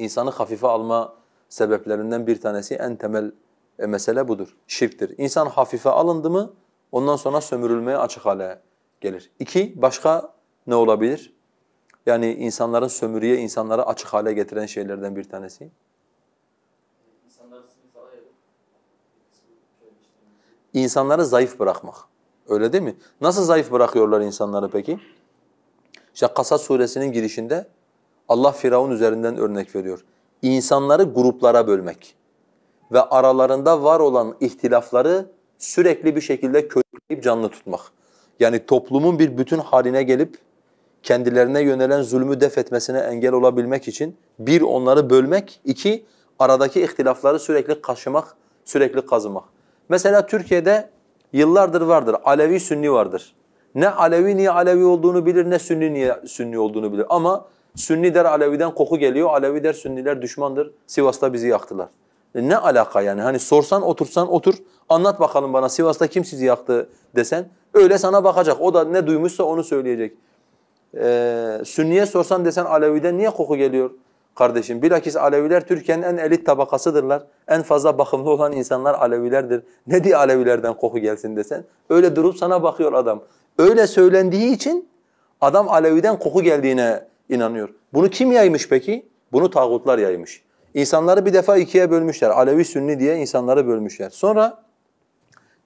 insanı hafife alma sebeplerinden bir tanesi en temel e, mesele budur. Şirktir. İnsan hafife alındı mı ondan sonra sömürülmeye açık hale gelir. İki, başka ne olabilir? Yani insanların sömürüye insanları açık hale getiren şeylerden bir tanesi. İnsanları zayıf bırakmak. Öyle değil mi? Nasıl zayıf bırakıyorlar insanları peki? İşte Kasas suresinin girişinde Allah Firavun üzerinden örnek veriyor. İnsanları gruplara bölmek ve aralarında var olan ihtilafları sürekli bir şekilde körükleyip canlı tutmak. Yani toplumun bir bütün haline gelip kendilerine yönelen zulmü def etmesine engel olabilmek için bir onları bölmek, iki aradaki ihtilafları sürekli kaşımak, sürekli kazımak. Mesela Türkiye'de yıllardır vardır Alevi Sünni vardır. Ne Alevi niye Alevi olduğunu bilir ne Sünni niye Sünni olduğunu bilir ama Sünni der Alevi'den koku geliyor, Alevi der Sünniler düşmandır, Sivas'ta bizi yaktılar. E ne alaka yani? Hani sorsan otursan otur, anlat bakalım bana Sivas'ta kim sizi yaktı desen, öyle sana bakacak. O da ne duymuşsa onu söyleyecek. Ee, Sünniye sorsan desen Alevi'den niye koku geliyor? kardeşim. Bilakis Aleviler Türkiye'nin en elit tabakasıdırlar. En fazla bakımlı olan insanlar Alevilerdir. Ne diye Alevilerden koku gelsin desen. Öyle durup sana bakıyor adam. Öyle söylendiği için adam Aleviden koku geldiğine inanıyor. Bunu kim yaymış peki? Bunu tağutlar yaymış. İnsanları bir defa ikiye bölmüşler. Alevi Sünni diye insanları bölmüşler. Sonra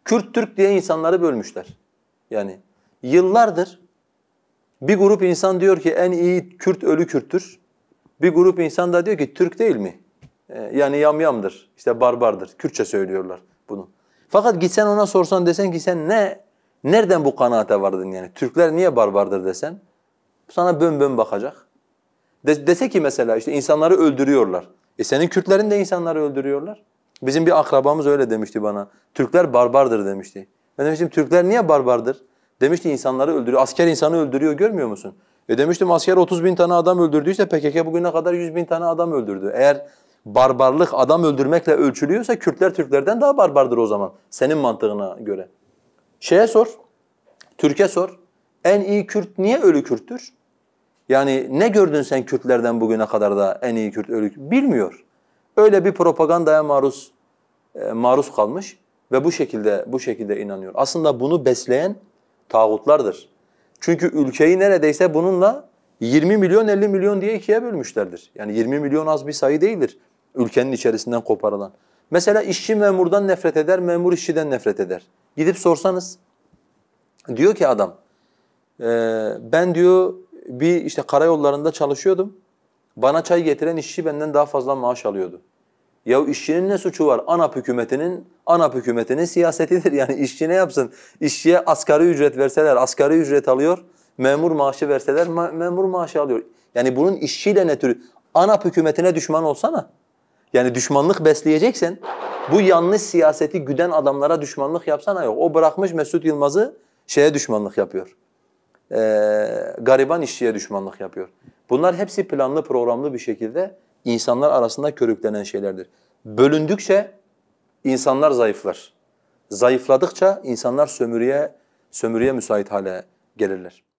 Kürt Türk diye insanları bölmüşler. Yani yıllardır bir grup insan diyor ki en iyi Kürt ölü Kürttür. Bir grup insan da diyor ki Türk değil mi? Ee, yani yamyamdır, işte barbardır. Kürtçe söylüyorlar bunu. Fakat gitsen ona sorsan desen ki sen ne, nereden bu kanaate vardın yani? Türkler niye barbardır desen? Sana bön bön bakacak. De, dese ki mesela işte insanları öldürüyorlar. E senin Kürtlerin de insanları öldürüyorlar. Bizim bir akrabamız öyle demişti bana. Türkler barbardır demişti. Ben demiştim Türkler niye barbardır? Demişti insanları öldürüyor. Asker insanı öldürüyor görmüyor musun? E demiştim asker 30 bin tane adam öldürdüyse PKK bugüne kadar 100 bin tane adam öldürdü. Eğer barbarlık adam öldürmekle ölçülüyorsa Kürtler Türklerden daha barbardır o zaman. Senin mantığına göre. Şeye sor, Türkiye sor. En iyi Kürt niye ölü Kürttür? Yani ne gördün sen Kürtlerden bugüne kadar da en iyi Kürt ölü Bilmiyor. Öyle bir propagandaya maruz e, maruz kalmış ve bu şekilde bu şekilde inanıyor. Aslında bunu besleyen tağutlardır. Çünkü ülkeyi neredeyse bununla 20 milyon 50 milyon diye ikiye bölmüşlerdir. Yani 20 milyon az bir sayı değildir ülkenin içerisinden koparılan. Mesela işçi memurdan nefret eder, memur işçiden nefret eder. Gidip sorsanız diyor ki adam ee, ben diyor bir işte karayollarında çalışıyordum. Bana çay getiren işçi benden daha fazla maaş alıyordu. Ya işçinin ne suçu var? ANAP hükümetinin, ANAP hükümetinin siyasetidir. Yani işçi ne yapsın? İşçiye asgari ücret verseler asgari ücret alıyor. Memur maaşı verseler ma memur maaşı alıyor. Yani bunun işçiyle ne türü? ANAP hükümetine düşman olsana. Yani düşmanlık besleyeceksen bu yanlış siyaseti güden adamlara düşmanlık yapsana yok. O bırakmış Mesut Yılmaz'ı şeye düşmanlık yapıyor e, gariban işçiye düşmanlık yapıyor. Bunlar hepsi planlı programlı bir şekilde insanlar arasında körüklenen şeylerdir. Bölündükçe insanlar zayıflar. Zayıfladıkça insanlar sömürüye sömürüye müsait hale gelirler.